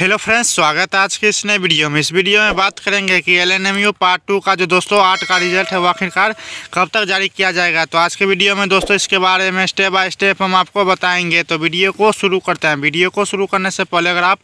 hello friends स्वागत है आज के इस नए वीडियो में इस वीडियो में बात करेंगे कि L N M U part two का जो दोस्तों आठ का रिजल्ट है वो आखिरकार कब तक जारी किया जाएगा तो आज के वीडियो में दोस्तों इसके बारे में स्टेप बाय स्टेप हम आपको बताएंगे तो वीडियो को शुरू करते हैं वीडियो को शुरू करने से पहले अगर आप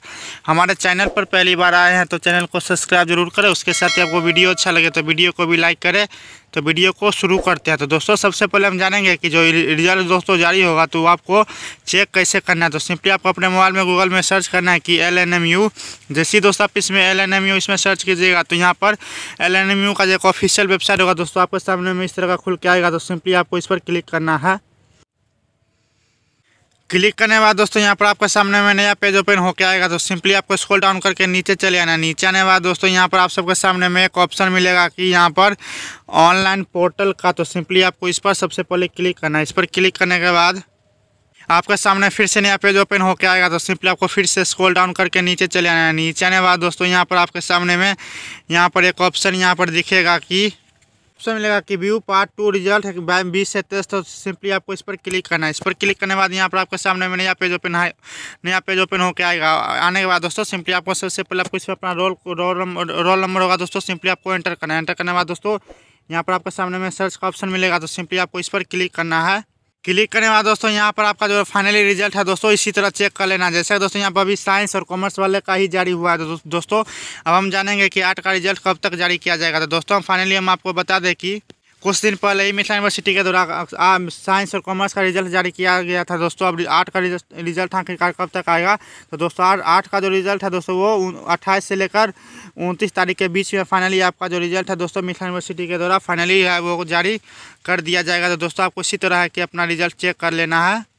हमारे चैनल पर पहली बार आए हैं तो चैनल को सब्सक्राइब जरूर करें उसके साथ ही आपको वीडियो अच्छा लगे तो वीडियो को भी लाइक करें तो वीडियो को शुरू करते हैं तो दोस्तों सबसे पहले हम जानेंगे कि जो रिजल्ट दोस्तों जारी होगा तो आपको चेक कैसे करना है तो सिंपली आपको अपने मोबाइल में गूगल में सर्च करना है कि एल एन एम यू जैसे दोस्तों आप इसमें एल एन एम यू इसमें सर्च कीजिएगा तो यहाँ पर एल एन एम यू का जो ऑफिशियल वेबसाइट होगा दोस्तों आपके सामने में इस तरह का खुल के आएगा तो सिंपली आपको इस पर क्लिक करना है क्लिक करने के बाद दोस्तों यहाँ पर आपके सामने में नया पेज ओपन होकर आएगा तो सिंपली आपको स्क्रॉल डाउन करके नीचे चले आना नीचे आने के बाद दोस्तों यहाँ पर आप सबके सामने में एक ऑप्शन मिलेगा कि यहाँ पर ऑनलाइन पोर्टल का तो सिंपली आपको इस पर सबसे पहले क्लिक करना है इस पर क्लिक करने के बाद आपके सामने फिर से नया पेज ओपन होकर आएगा तो सिंपली आपको फिर से स्क्रॉल डाउन करके नीचे चले आना नीचे आने के बाद दोस्तों यहाँ पर आपके सामने में यहाँ पर एक ऑप्शन यहाँ पर दिखेगा कि ऑप्शन मिलेगा कि view part two result by बीस से तेईस तो सिंपली आपको इस पर क्लिक करना है इस पर क्लिक करने के बाद यहाँ पर आपके सामने में नया पेज ओपन है नया पेज ओपन होकर आएगा आने के बाद दोस्तों सिंपली आपको सबसे पहले आपको इसमें अपना रोल रोल नंबर होगा दोस्तों सिंपली आपको एंटर करना है एंटर करने के बाद दोस्तों यहाँ पर आपके सामने में सर्च का ऑप्शन मिलेगा तो सिंपली आपको इस पर क्लिक करना है क्लिक करने वाला बाद दोस्तों यहाँ पर आपका जो फाइनली रिजल्ट है दोस्तों इसी तरह चेक कर लेना जैसे दोस्तों यहाँ पर अभी साइंस और कॉमर्स वाले का ही जारी हुआ है तो दोस्तों अब हम जानेंगे कि आर्ट का रिजल्ट कब तक जारी किया जाएगा तो दोस्तों हम फाइनली हम आपको बता दें कि कुछ दिन पहले ही मिथिला यूनिवर्सिटी के द्वारा साइंस और कॉमर्स का रिजल्ट जारी किया गया था दोस्तों अब आठ का रिजल्ट आखिरकार कब तक आएगा तो दोस्तों आठ का जो रिजल्ट है दोस्तों वो अट्ठाईस से लेकर उनतीस तारीख के बीच में फाइनली आपका जो रिजल्ट है दोस्तों मिथिला यूनिवर्सिटी के द्वारा फाइनली है वो जारी कर दिया जाएगा तो दोस्तों आपको इसी तरह है कि अपना रिजल्ट चेक कर लेना है